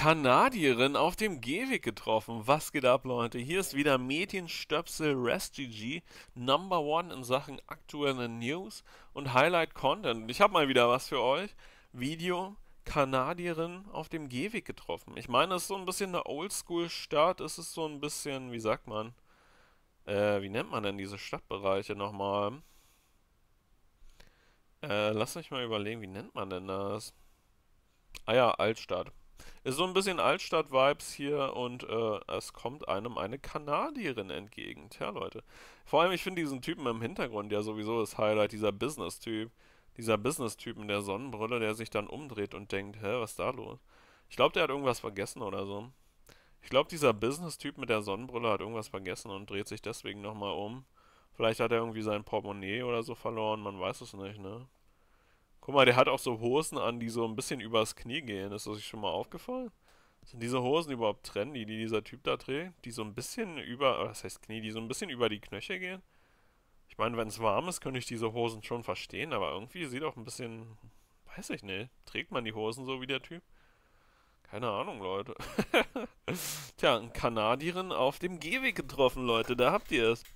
Kanadierin auf dem Gehweg getroffen. Was geht ab, Leute? Hier ist wieder Medienstöpsel RestGG, Number One in Sachen aktuelle News und Highlight Content. Ich habe mal wieder was für euch. Video Kanadierin auf dem Gehweg getroffen. Ich meine, es ist so ein bisschen eine Oldschool-Stadt. Es ist so ein bisschen, wie sagt man? Äh, wie nennt man denn diese Stadtbereiche nochmal? Äh, lass mich mal überlegen, wie nennt man denn das? Ah ja, Altstadt. Ist so ein bisschen Altstadt-Vibes hier und äh, es kommt einem eine Kanadierin entgegen. Tja, Leute. Vor allem, ich finde diesen Typen im Hintergrund ja sowieso das Highlight, dieser Business-Typ. Dieser Business-Typen der Sonnenbrille, der sich dann umdreht und denkt, hä, was ist da los? Ich glaube, der hat irgendwas vergessen oder so. Ich glaube, dieser Business-Typ mit der Sonnenbrille hat irgendwas vergessen und dreht sich deswegen nochmal um. Vielleicht hat er irgendwie sein Portemonnaie oder so verloren, man weiß es nicht, ne? Guck mal, der hat auch so Hosen an, die so ein bisschen übers Knie gehen. Ist das euch schon mal aufgefallen? Sind diese Hosen überhaupt trendy, die dieser Typ da trägt? Die so ein bisschen über, äh, was heißt Knie, die so ein bisschen über die Knöchel gehen? Ich meine, wenn es warm ist, könnte ich diese Hosen schon verstehen, aber irgendwie sieht auch ein bisschen, weiß ich nicht, trägt man die Hosen so wie der Typ? Keine Ahnung, Leute. Tja, ein Kanadierin auf dem Gehweg getroffen, Leute, da habt ihr es.